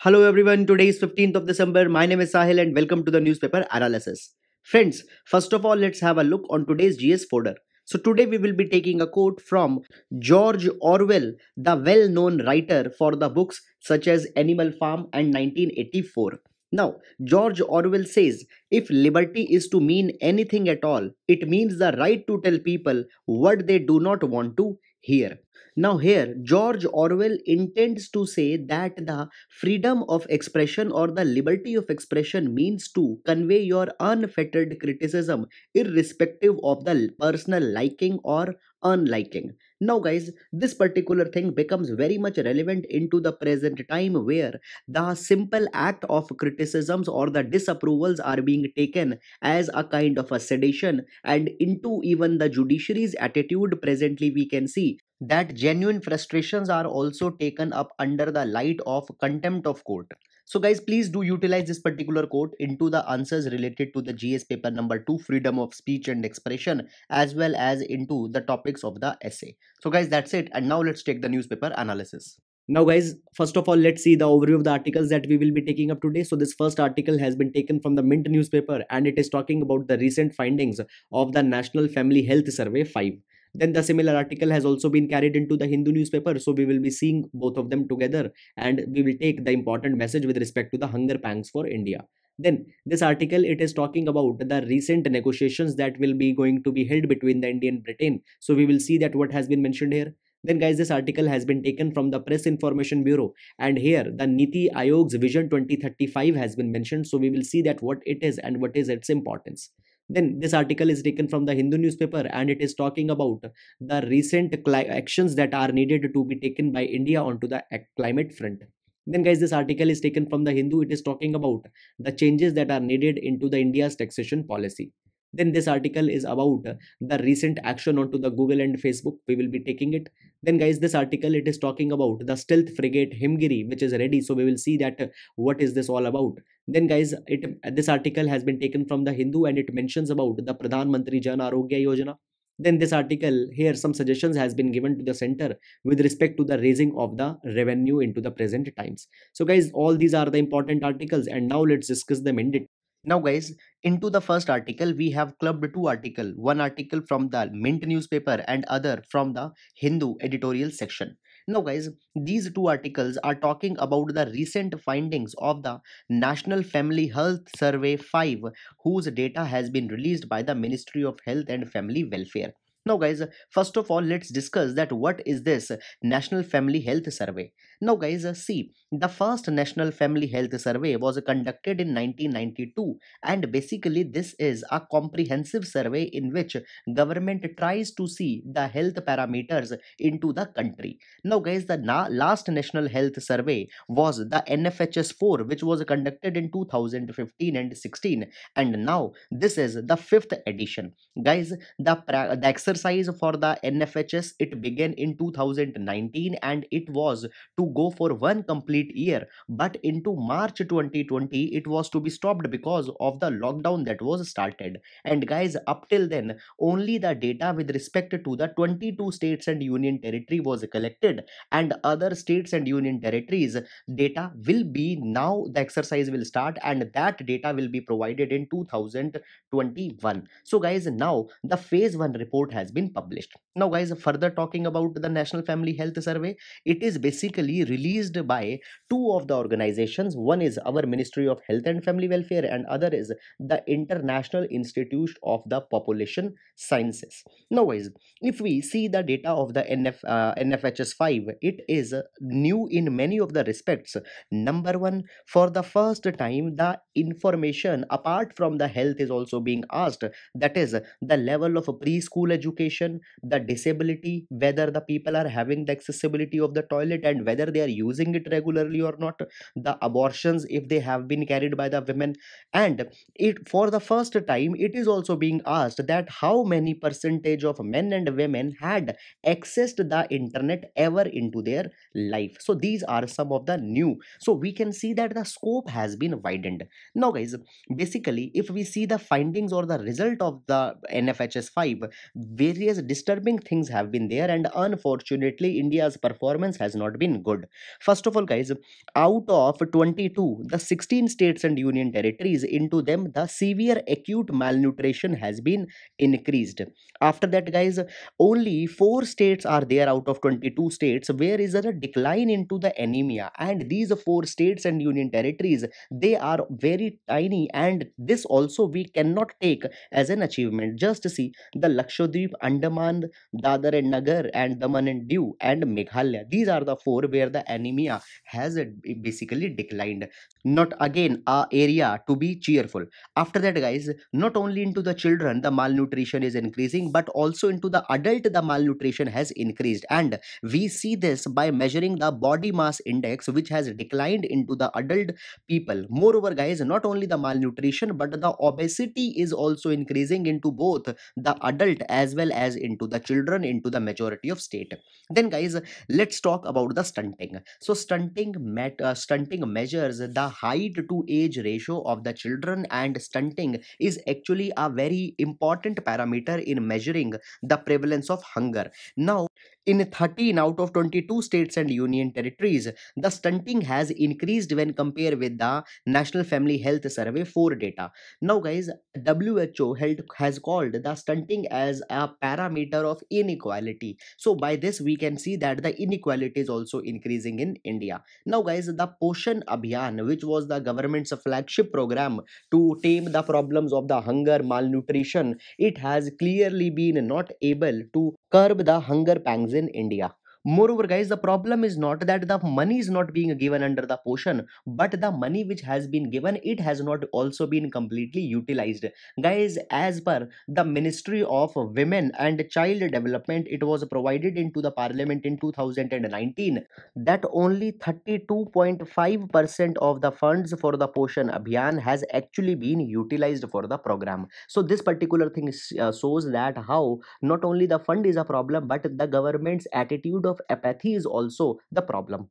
Hello everyone, today is 15th of December. My name is Sahil and welcome to the newspaper analysis. Friends, first of all, let's have a look on today's GS folder. So today we will be taking a quote from George Orwell, the well-known writer for the books such as Animal Farm and 1984. Now, George Orwell says, if liberty is to mean anything at all, it means the right to tell people what they do not want to hear. Now, here, George Orwell intends to say that the freedom of expression or the liberty of expression means to convey your unfettered criticism, irrespective of the personal liking or unliking. Now, guys, this particular thing becomes very much relevant into the present time where the simple act of criticisms or the disapprovals are being taken as a kind of a sedition, and into even the judiciary's attitude presently, we can see that genuine frustrations are also taken up under the light of contempt of court. So guys, please do utilize this particular quote into the answers related to the GS paper number 2, freedom of speech and expression, as well as into the topics of the essay. So guys, that's it. And now let's take the newspaper analysis. Now guys, first of all, let's see the overview of the articles that we will be taking up today. So this first article has been taken from the Mint newspaper and it is talking about the recent findings of the National Family Health Survey 5. Then the similar article has also been carried into the Hindu newspaper. So we will be seeing both of them together and we will take the important message with respect to the hunger pangs for India. Then this article, it is talking about the recent negotiations that will be going to be held between the India and Britain. So we will see that what has been mentioned here. Then guys, this article has been taken from the Press Information Bureau and here the Niti Ayog's Vision 2035 has been mentioned. So we will see that what it is and what is its importance. Then this article is taken from the Hindu newspaper and it is talking about the recent actions that are needed to be taken by India onto the climate front. Then guys, this article is taken from the Hindu. It is talking about the changes that are needed into the India's taxation policy then this article is about the recent action onto the google and facebook we will be taking it then guys this article it is talking about the stealth frigate himgiri which is ready so we will see that uh, what is this all about then guys it this article has been taken from the hindu and it mentions about the pradhan mantri jan arogya yojana then this article here some suggestions has been given to the center with respect to the raising of the revenue into the present times so guys all these are the important articles and now let's discuss them in detail. Now guys, into the first article, we have clubbed two article, one article from the Mint newspaper and other from the Hindu editorial section. Now guys, these two articles are talking about the recent findings of the National Family Health Survey 5 whose data has been released by the Ministry of Health and Family Welfare. Now guys, first of all, let's discuss that what is this National Family Health Survey. Now guys, uh, see, the first National Family Health Survey was conducted in 1992 and basically this is a comprehensive survey in which government tries to see the health parameters into the country. Now guys, the na last National Health Survey was the NFHS4 which was conducted in 2015 and 16 and now this is the fifth edition. Guys, the, the exercise for the NFHS, it began in 2019 and it was to go for one complete year but into march 2020 it was to be stopped because of the lockdown that was started and guys up till then only the data with respect to the 22 states and union territory was collected and other states and union territories data will be now the exercise will start and that data will be provided in 2021 so guys now the phase 1 report has been published now guys further talking about the national family health survey it is basically released by two of the organizations one is our ministry of health and family welfare and other is the international institute of the population sciences now guys if we see the data of the NF, uh, nfhs 5 it is new in many of the respects number one for the first time the information apart from the health is also being asked that is the level of preschool education the disability whether the people are having the accessibility of the toilet and whether whether they are using it regularly or not the abortions if they have been carried by the women and it for the first time it is also being asked that how many percentage of men and women had accessed the internet ever into their life so these are some of the new so we can see that the scope has been widened now guys basically if we see the findings or the result of the nfhs 5 various disturbing things have been there and unfortunately india's performance has not been good good first of all guys out of 22 the 16 states and union territories into them the severe acute malnutrition has been increased after that guys only four states are there out of 22 states where is there a decline into the anemia and these four states and union territories they are very tiny and this also we cannot take as an achievement just see the Lakshadweep Andaman Dadar and Nagar and Daman and Diu and Meghalaya these are the four where where the anemia has uh, basically declined not again a area to be cheerful after that guys not only into the children the malnutrition is increasing but also into the adult the malnutrition has increased and we see this by measuring the body mass index which has declined into the adult people moreover guys not only the malnutrition but the obesity is also increasing into both the adult as well as into the children into the majority of state then guys let's talk about the stunt stunting. So stunting met, uh, stunting measures the height to age ratio of the children and stunting is actually a very important parameter in measuring the prevalence of hunger. Now in 13 out of 22 states and union territories, the stunting has increased when compared with the National Family Health Survey 4 data. Now, guys, WHO health has called the stunting as a parameter of inequality. So, by this, we can see that the inequality is also increasing increasing in India. Now guys, the Poshan Abhiyan, which was the government's flagship program to tame the problems of the hunger, malnutrition, it has clearly been not able to curb the hunger pangs in India. Moreover, guys, the problem is not that the money is not being given under the portion, but the money which has been given, it has not also been completely utilized. Guys, as per the Ministry of Women and Child Development, it was provided into the parliament in 2019 that only 32.5% of the funds for the portion Abhiyan has actually been utilized for the program. So this particular thing uh, shows that how not only the fund is a problem, but the government's attitude of of apathy is also the problem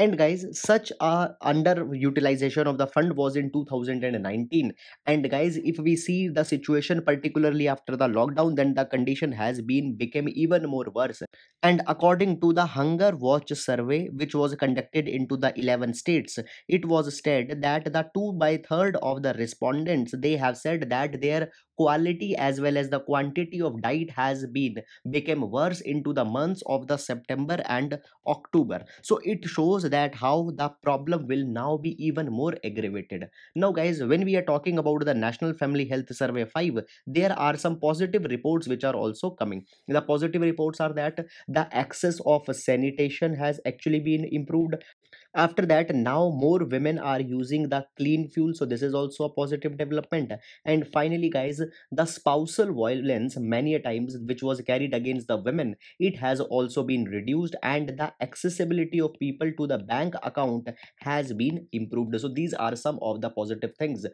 and guys such a underutilization of the fund was in 2019 and guys if we see the situation particularly after the lockdown then the condition has been became even more worse and according to the hunger watch survey which was conducted into the 11 states it was said that the 2 by 3rd of the respondents they have said that their quality as well as the quantity of diet has been became worse into the months of the september and october so it shows that how the problem will now be even more aggravated. Now guys, when we are talking about the National Family Health Survey 5, there are some positive reports which are also coming. The positive reports are that the access of sanitation has actually been improved after that now more women are using the clean fuel so this is also a positive development and finally guys the spousal violence many a times which was carried against the women it has also been reduced and the accessibility of people to the bank account has been improved so these are some of the positive things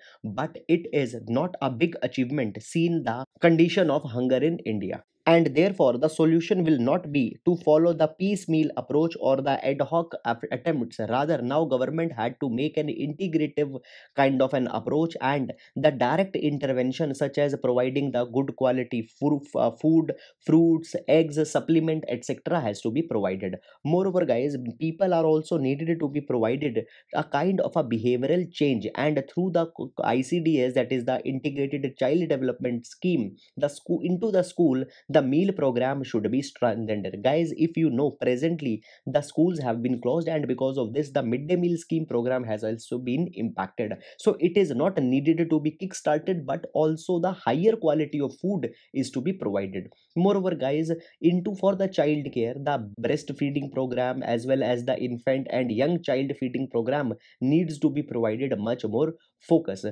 but it is not a big achievement seen the condition of hunger in india and therefore the solution will not be to follow the piecemeal approach or the ad hoc attempts rather now government had to make an integrative kind of an approach and the direct intervention such as providing the good quality uh, food fruits eggs supplement etc has to be provided moreover guys people are also needed to be provided a kind of a behavioral change and through the icds that is the integrated child development scheme the school into the school the meal program should be strengthened guys if you know presently the schools have been closed and because of this the midday meal scheme program has also been impacted so it is not needed to be kick started but also the higher quality of food is to be provided moreover guys into for the child care the breastfeeding program as well as the infant and young child feeding program needs to be provided much more focus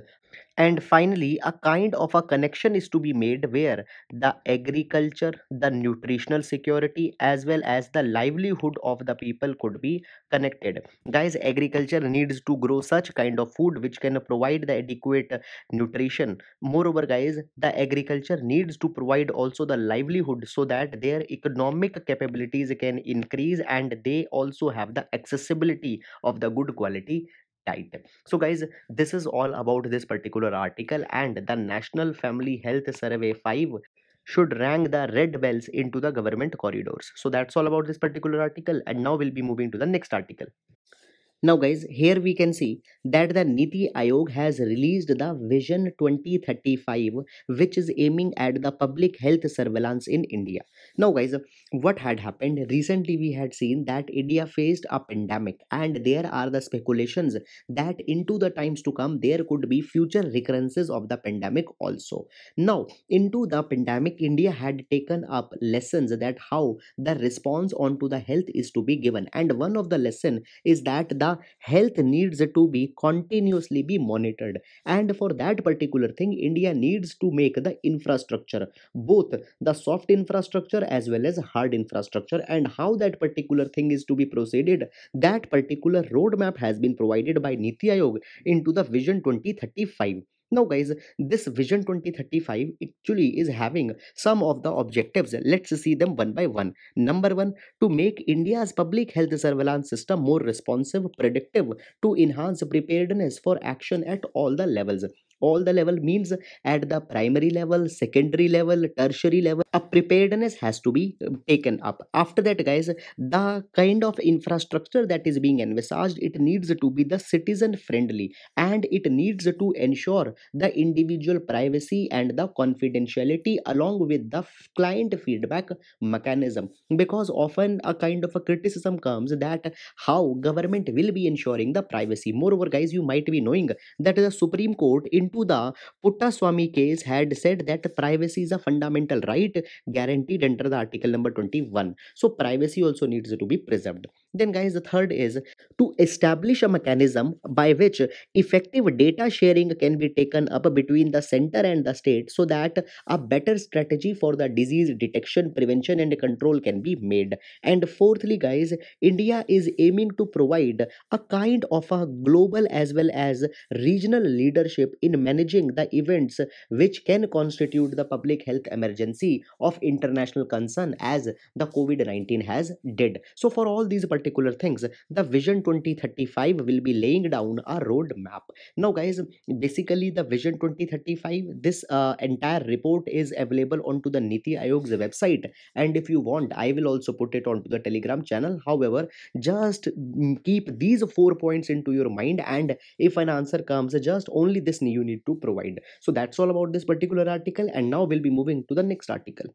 and finally a kind of a connection is to be made where the agriculture the nutritional security as well as the livelihood of the people could be connected guys agriculture needs to grow such kind of food which can provide the adequate nutrition moreover guys the agriculture needs to provide also the livelihood so that their economic capabilities can increase and they also have the accessibility of the good quality tight so guys this is all about this particular article and the national family health survey 5 should rank the red bells into the government corridors so that's all about this particular article and now we'll be moving to the next article now guys, here we can see that the Niti Aayog has released the Vision 2035 which is aiming at the public health surveillance in India. Now guys, what had happened? Recently we had seen that India faced a pandemic and there are the speculations that into the times to come there could be future recurrences of the pandemic also. Now into the pandemic India had taken up lessons that how the response onto the health is to be given and one of the lesson is that the health needs to be continuously be monitored and for that particular thing india needs to make the infrastructure both the soft infrastructure as well as hard infrastructure and how that particular thing is to be proceeded that particular roadmap has been provided by niti Aayog into the vision 2035 now guys this vision 2035 actually is having some of the objectives let's see them one by one number one to make india's public health surveillance system more responsive predictive to enhance preparedness for action at all the levels all the level means at the primary level secondary level tertiary level a preparedness has to be uh, taken up after that guys the kind of infrastructure that is being envisaged it needs to be the citizen friendly and it needs to ensure the individual privacy and the confidentiality along with the client feedback mechanism because often a kind of a criticism comes that how government will be ensuring the privacy moreover guys you might be knowing that the supreme court in into the Puttaswamy case had said that privacy is a fundamental right guaranteed under the article number 21. So privacy also needs to be preserved. Then, guys, the third is to establish a mechanism by which effective data sharing can be taken up between the center and the state so that a better strategy for the disease detection, prevention, and control can be made. And fourthly, guys, India is aiming to provide a kind of a global as well as regional leadership in managing the events which can constitute the public health emergency of international concern as the COVID 19 has did. So, for all these particular particular things the vision 2035 will be laying down a roadmap now guys basically the vision 2035 this uh, entire report is available onto the niti ayog's website and if you want i will also put it onto the telegram channel however just keep these four points into your mind and if an answer comes just only this you need to provide so that's all about this particular article and now we'll be moving to the next article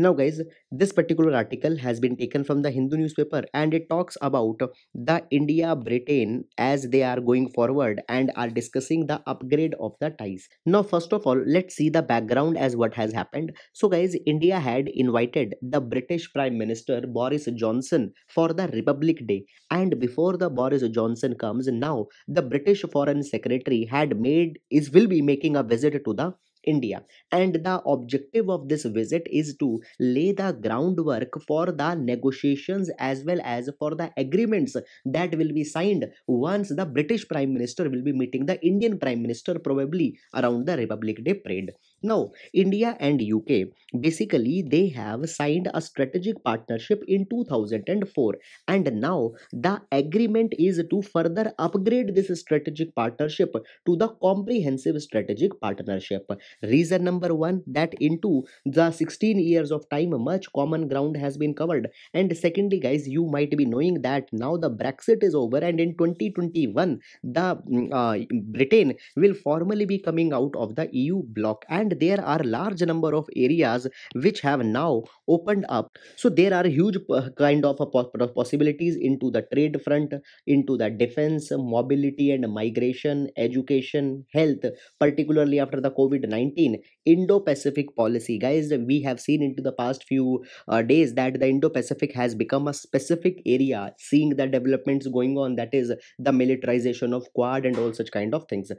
now guys, this particular article has been taken from the Hindu newspaper and it talks about the India Britain as they are going forward and are discussing the upgrade of the ties. Now first of all, let's see the background as what has happened. So guys, India had invited the British Prime Minister Boris Johnson for the Republic Day and before the Boris Johnson comes now, the British Foreign Secretary had made is will be making a visit to the India. And the objective of this visit is to lay the groundwork for the negotiations as well as for the agreements that will be signed once the British Prime Minister will be meeting the Indian Prime Minister probably around the Republic Day parade. Now, India and UK basically they have signed a strategic partnership in 2004 and now the agreement is to further upgrade this strategic partnership to the comprehensive strategic partnership. Reason number 1 that into the 16 years of time much common ground has been covered and secondly guys you might be knowing that now the Brexit is over and in 2021 the mm, uh, Britain will formally be coming out of the EU bloc and and there are large number of areas which have now opened up so there are huge kind of possibilities into the trade front into the defense mobility and migration education health particularly after the covid-19 indo-pacific policy guys we have seen into the past few uh, days that the indo-pacific has become a specific area seeing the developments going on that is the militarization of quad and all such kind of things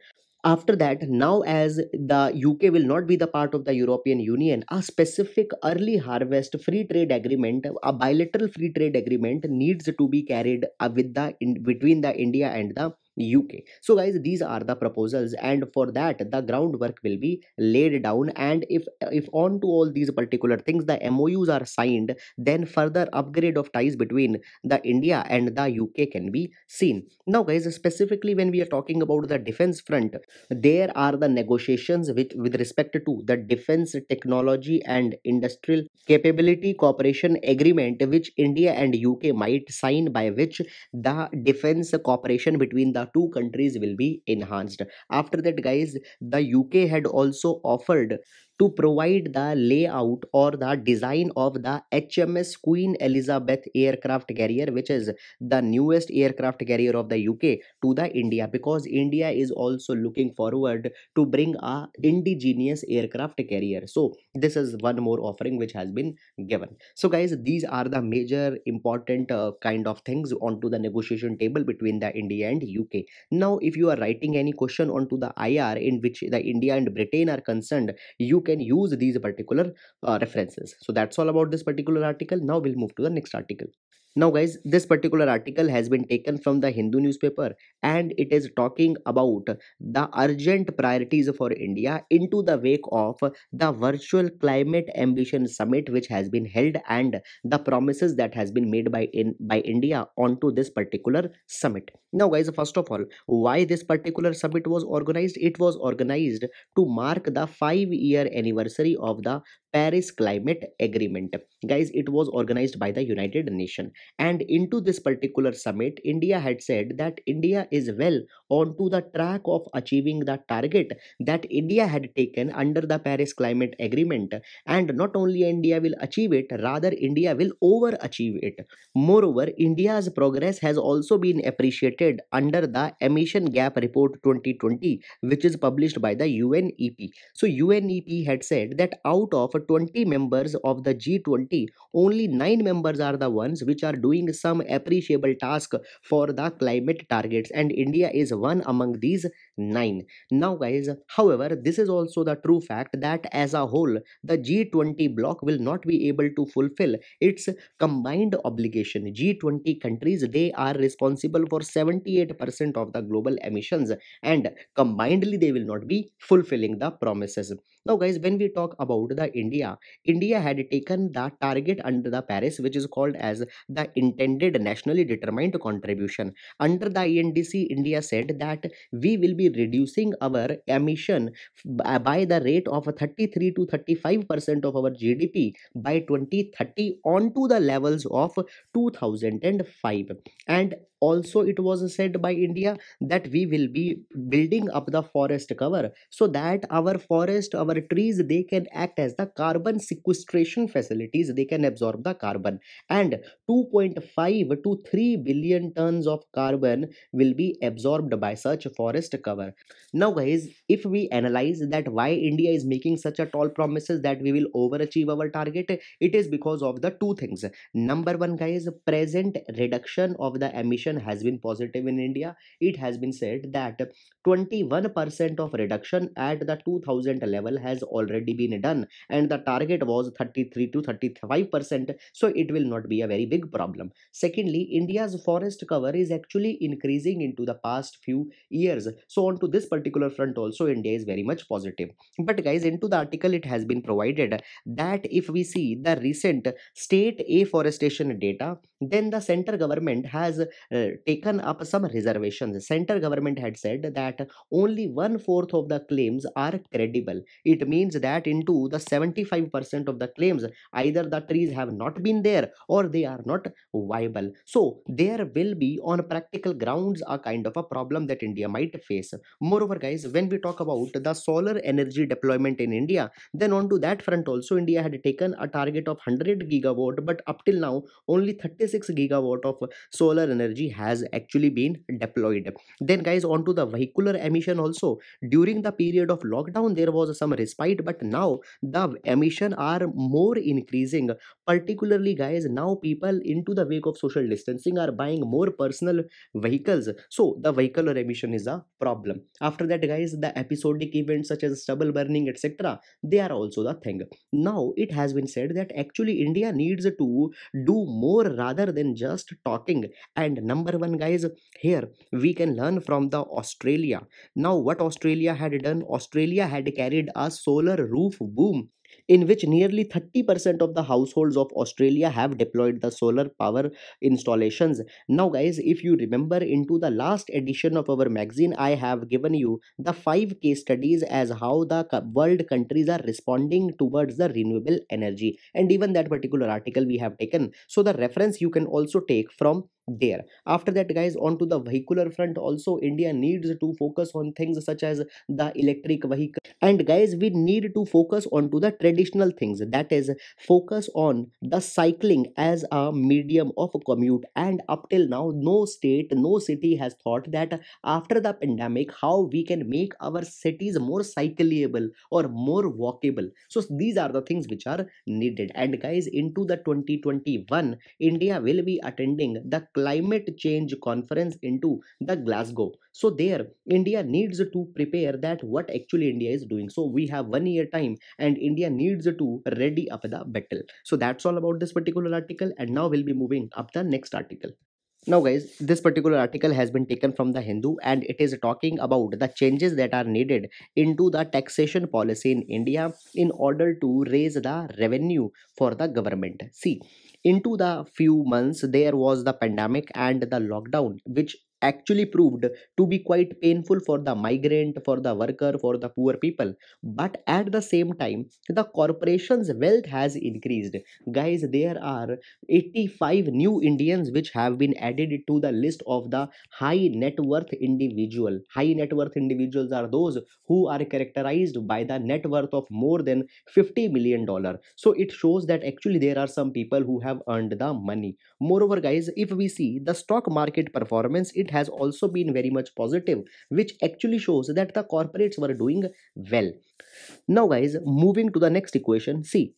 after that now as the uk will not be the part of the european union a specific early harvest free trade agreement a bilateral free trade agreement needs to be carried uh, with the in between the india and the UK. So, guys, these are the proposals, and for that, the groundwork will be laid down. And if if on to all these particular things, the MOUs are signed, then further upgrade of ties between the India and the UK can be seen. Now, guys, specifically when we are talking about the defense front, there are the negotiations with with respect to the defense technology and industrial capability cooperation agreement, which India and UK might sign, by which the defense cooperation between the the two countries will be enhanced after that guys the uk had also offered to provide the layout or the design of the HMS Queen Elizabeth aircraft carrier which is the newest aircraft carrier of the UK to the India because India is also looking forward to bring a indigenous aircraft carrier so this is one more offering which has been given so guys these are the major important uh, kind of things onto the negotiation table between the India and UK now if you are writing any question onto the IR in which the India and Britain are concerned you can can use these particular uh, references so that's all about this particular article now we'll move to the next article now, guys, this particular article has been taken from the Hindu newspaper and it is talking about the urgent priorities for India into the wake of the virtual climate ambition summit which has been held and the promises that has been made by in by India onto this particular summit. Now, guys, first of all, why this particular summit was organized? It was organized to mark the five year anniversary of the Paris Climate Agreement. Guys, it was organized by the United Nations. And into this particular summit, India had said that India is well onto the track of achieving the target that India had taken under the Paris Climate Agreement. And not only India will achieve it, rather India will overachieve it. Moreover, India's progress has also been appreciated under the Emission Gap Report 2020, which is published by the UNEP. So UNEP had said that out of 20 members of the G20, only 9 members are the ones which are doing some appreciable task for the climate targets and India is one among these 9 now guys however this is also the true fact that as a whole the g20 bloc will not be able to fulfill its combined obligation g20 countries they are responsible for 78% of the global emissions and combinedly they will not be fulfilling the promises now guys when we talk about the india india had taken the target under the paris which is called as the intended nationally determined contribution under the indc india said that we will be be reducing our emission by the rate of 33 to 35 percent of our GDP by 2030 onto the levels of 2005 and also it was said by india that we will be building up the forest cover so that our forest our trees they can act as the carbon sequestration facilities they can absorb the carbon and 2.5 to 3 billion tons of carbon will be absorbed by such forest cover now guys if we analyze that why india is making such a tall promises that we will overachieve our target it is because of the two things number one guys present reduction of the emission reduction has been positive in India. It has been said that 21% of reduction at the 2000 level has already been done and the target was 33 to 35%. So it will not be a very big problem. Secondly, India's forest cover is actually increasing into the past few years. So onto this particular front also India is very much positive. But guys into the article it has been provided that if we see the recent state afforestation data then the center government has taken up some reservations. The center government had said that only one fourth of the claims are credible. It means that into the 75% of the claims, either the trees have not been there or they are not viable. So there will be on practical grounds a kind of a problem that India might face. Moreover, guys, when we talk about the solar energy deployment in India, then onto that front also India had taken a target of 100 gigawatt, but up till now only 36 gigawatt of solar energy has actually been deployed. Then guys onto the vehicular emission also. During the period of lockdown there was some respite but now the emission are more increasing particularly guys now people into the wake of social distancing are buying more personal vehicles so the vehicular emission is a problem. After that guys the episodic events such as stubble burning etc they are also the thing. Now it has been said that actually India needs to do more rather than just talking and number number one guys here we can learn from the australia now what australia had done australia had carried a solar roof boom in which nearly 30% of the households of Australia have deployed the solar power installations. Now, guys, if you remember into the last edition of our magazine, I have given you the five case studies as how the world countries are responding towards the renewable energy, and even that particular article we have taken. So, the reference you can also take from there after that guys on to the vehicular front also india needs to focus on things such as the electric vehicle and guys we need to focus on to the traditional things that is focus on the cycling as a medium of commute and up till now no state no city has thought that after the pandemic how we can make our cities more cycleable or more walkable so these are the things which are needed and guys into the 2021 india will be attending the climate change conference into the glasgow so there india needs to prepare that what actually india is doing so we have one year time and india needs to ready up the battle so that's all about this particular article and now we'll be moving up the next article now guys this particular article has been taken from the hindu and it is talking about the changes that are needed into the taxation policy in india in order to raise the revenue for the government see into the few months there was the pandemic and the lockdown which actually proved to be quite painful for the migrant, for the worker, for the poor people. But at the same time, the corporation's wealth has increased. Guys, there are 85 new Indians which have been added to the list of the high net worth individual. High net worth individuals are those who are characterized by the net worth of more than 50 million dollar. So it shows that actually there are some people who have earned the money. Moreover, guys, if we see the stock market performance, it has also been very much positive, which actually shows that the corporates were doing well. Now guys, moving to the next equation, see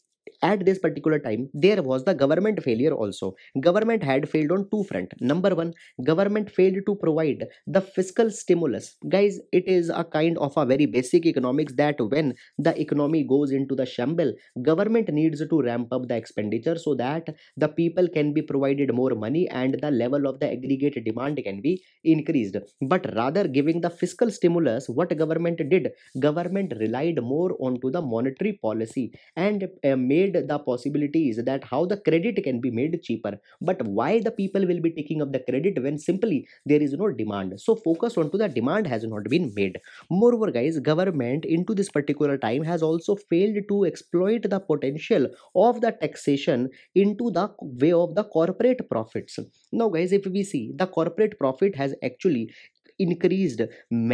at this particular time there was the government failure also government had failed on two front number one government failed to provide the fiscal stimulus guys it is a kind of a very basic economics that when the economy goes into the shamble government needs to ramp up the expenditure so that the people can be provided more money and the level of the aggregate demand can be increased but rather giving the fiscal stimulus what government did government relied more onto the monetary policy and uh, made the possibilities that how the credit can be made cheaper but why the people will be taking up the credit when simply there is no demand so focus onto the demand has not been made moreover guys government into this particular time has also failed to exploit the potential of the taxation into the way of the corporate profits now guys if we see the corporate profit has actually increased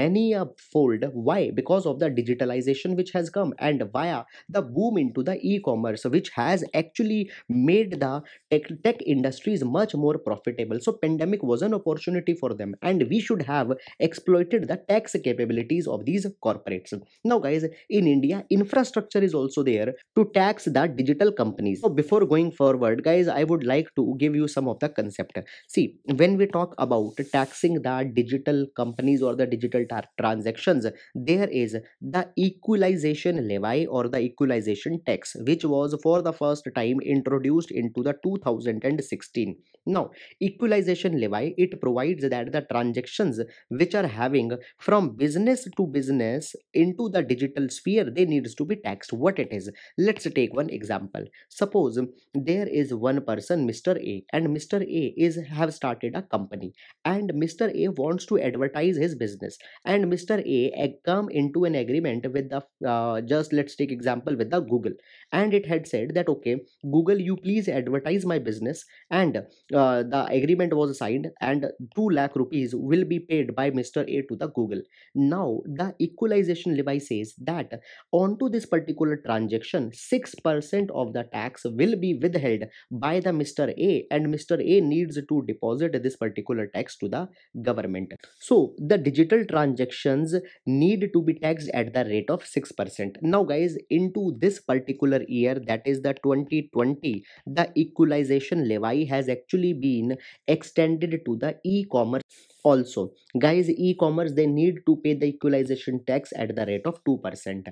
many a fold. Why? Because of the digitalization which has come and via the boom into the e-commerce which has actually made the tech, tech industries much more profitable. So pandemic was an opportunity for them and we should have exploited the tax capabilities of these corporates. Now guys, in India, infrastructure is also there to tax the digital companies. So before going forward guys, I would like to give you some of the concept. See, when we talk about taxing the digital companies or the digital tar- transactions there is the equalization levy or the equalization tax which was for the first time introduced into the 2016 now, equalization levy, it provides that the transactions which are having from business to business into the digital sphere, they needs to be taxed what it is. Let's take one example. Suppose there is one person, Mr. A, and Mr. A is have started a company and Mr. A wants to advertise his business and Mr. A come into an agreement with the, uh, just let's take example with the Google and it had said that, okay, Google, you please advertise my business and uh, the agreement was signed and 2 lakh rupees will be paid by Mr. A to the Google. Now, the equalization levy says that onto this particular transaction, 6% of the tax will be withheld by the Mr. A and Mr. A needs to deposit this particular tax to the government. So, the digital transactions need to be taxed at the rate of 6%. Now, guys, into this particular year, that is the 2020, the equalization levy has actually actually been extended to the e-commerce also guys e-commerce they need to pay the equalization tax at the rate of 2%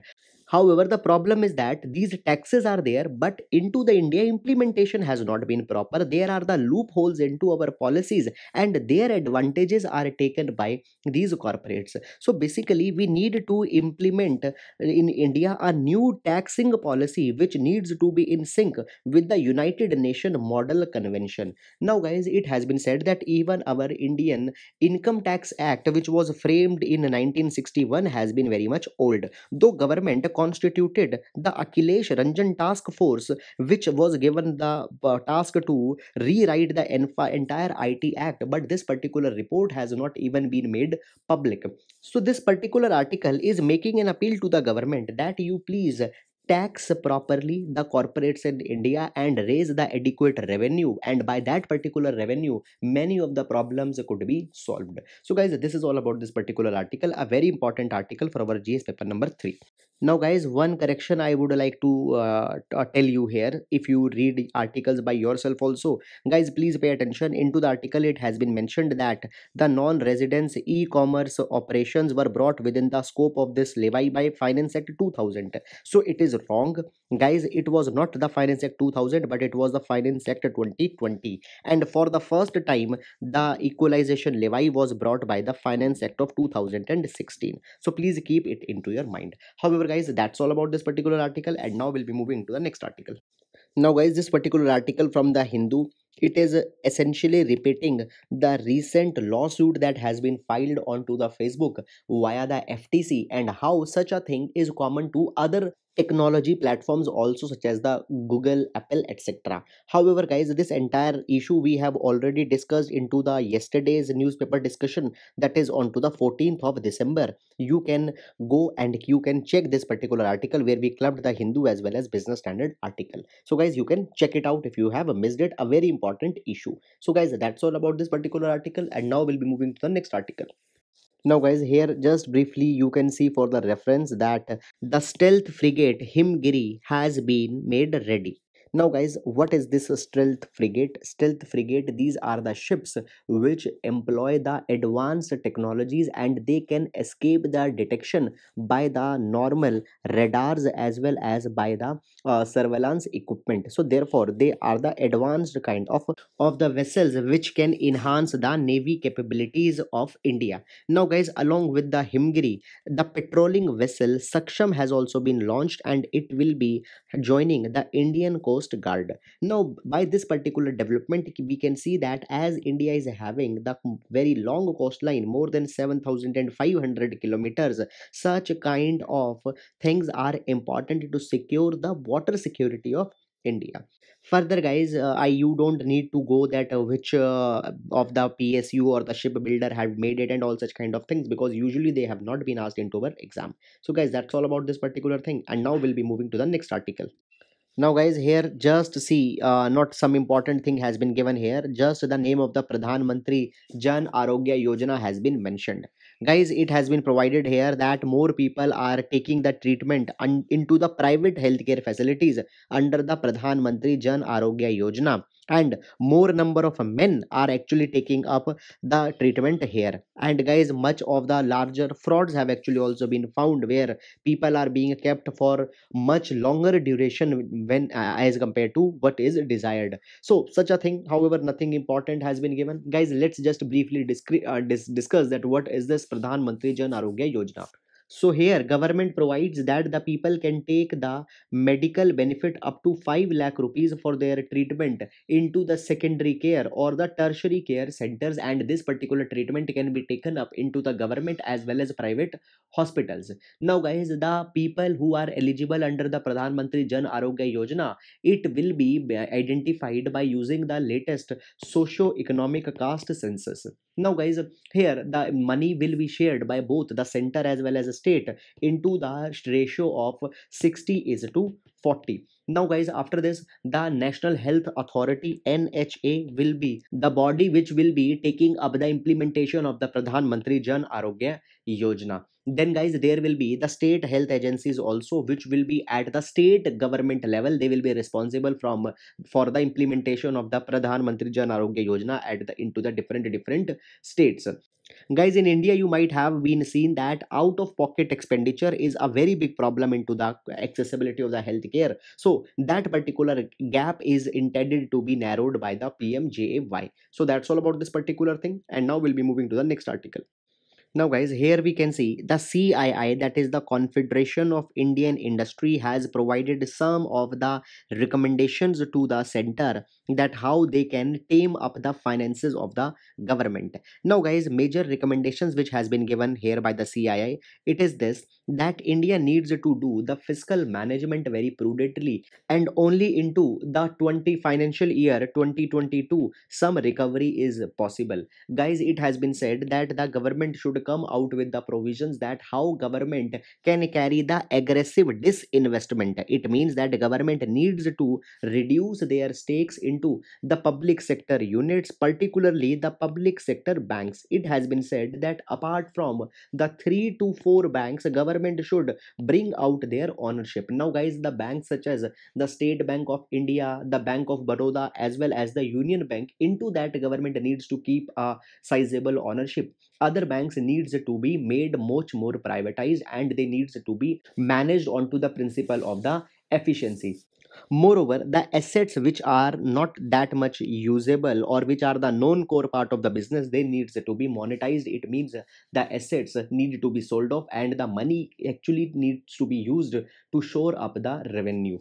However, the problem is that these taxes are there, but into the India implementation has not been proper. There are the loopholes into our policies, and their advantages are taken by these corporates. So basically, we need to implement in India a new taxing policy which needs to be in sync with the United Nations Model Convention. Now, guys, it has been said that even our Indian Income Tax Act, which was framed in 1961, has been very much old, though government constituted the Akhilesh Ranjan Task Force, which was given the uh, task to rewrite the entire IT Act. But this particular report has not even been made public. So, this particular article is making an appeal to the government that you please tax properly the corporates in India and raise the adequate revenue. And by that particular revenue, many of the problems could be solved. So, guys, this is all about this particular article, a very important article for our GS paper number 3. Now, guys, one correction I would like to uh, tell you here. If you read articles by yourself, also, guys, please pay attention. Into the article, it has been mentioned that the non-residence e-commerce operations were brought within the scope of this levy by Finance Act 2000. So it is wrong, guys. It was not the Finance Act 2000, but it was the Finance Act 2020. And for the first time, the equalization levy was brought by the Finance Act of 2016. So please keep it into your mind. However guys that's all about this particular article and now we'll be moving to the next article now guys this particular article from the hindu it is essentially repeating the recent lawsuit that has been filed onto the facebook via the ftc and how such a thing is common to other technology platforms also such as the google apple etc however guys this entire issue we have already discussed into the yesterday's newspaper discussion that is on to the 14th of december you can go and you can check this particular article where we clubbed the hindu as well as business standard article so guys you can check it out if you have missed it a very important issue so guys that's all about this particular article and now we'll be moving to the next article now guys here just briefly you can see for the reference that the stealth frigate himgiri has been made ready now guys what is this stealth frigate stealth frigate these are the ships which employ the advanced technologies and they can escape the detection by the normal radars as well as by the uh, surveillance equipment so therefore they are the advanced kind of of the vessels which can enhance the navy capabilities of india now guys along with the himgiri the patrolling vessel saksham has also been launched and it will be joining the indian coast coast guard now by this particular development we can see that as india is having the very long coastline more than 7500 kilometers such kind of things are important to secure the water security of india further guys uh, i you don't need to go that uh, which uh, of the psu or the shipbuilder have made it and all such kind of things because usually they have not been asked into our exam so guys that's all about this particular thing and now we'll be moving to the next article now guys here just see uh, not some important thing has been given here just the name of the pradhan mantri jan arogya yojana has been mentioned guys it has been provided here that more people are taking the treatment into the private healthcare facilities under the pradhan mantri jan arogya yojana and more number of men are actually taking up the treatment here and guys much of the larger frauds have actually also been found where people are being kept for much longer duration when uh, as compared to what is desired so such a thing however nothing important has been given guys let's just briefly uh, dis discuss that what is this pradhan mantri jan arogya yojana so here government provides that the people can take the medical benefit up to 5 lakh rupees for their treatment into the secondary care or the tertiary care centers and this particular treatment can be taken up into the government as well as private hospitals now guys the people who are eligible under the pradhan mantri jan arogya yojana it will be identified by using the latest socio economic caste census now guys here the money will be shared by both the center as well as state into the ratio of 60 is to 40 now guys after this the national health authority nha will be the body which will be taking up the implementation of the pradhan mantri jan arogya yojana then guys there will be the state health agencies also which will be at the state government level they will be responsible from for the implementation of the pradhan mantri jan arogya yojana at the into the different different states guys in india you might have been seen that out of pocket expenditure is a very big problem into the accessibility of the healthcare so that particular gap is intended to be narrowed by the pmjay so that's all about this particular thing and now we'll be moving to the next article now guys, here we can see the CII that is the Confederation of Indian Industry has provided some of the recommendations to the center that how they can tame up the finances of the government. Now guys, major recommendations which has been given here by the CII, it is this that India needs to do the fiscal management very prudently and only into the 20 financial year 2022 some recovery is possible guys it has been said that the government should come out with the provisions that how government can carry the aggressive disinvestment it means that government needs to reduce their stakes into the public sector units particularly the public sector banks it has been said that apart from the 3 to 4 banks government government should bring out their ownership now guys the banks such as the state bank of india the bank of baroda as well as the union bank into that government needs to keep a sizable ownership other banks needs to be made much more privatized and they needs to be managed onto the principle of the efficiency Moreover, the assets which are not that much usable or which are the non-core part of the business, they needs to be monetized. It means the assets need to be sold off and the money actually needs to be used to shore up the revenue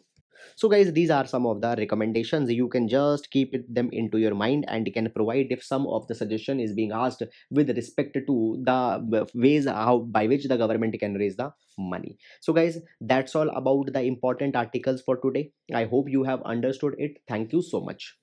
so guys these are some of the recommendations you can just keep them into your mind and can provide if some of the suggestion is being asked with respect to the ways how by which the government can raise the money so guys that's all about the important articles for today i hope you have understood it thank you so much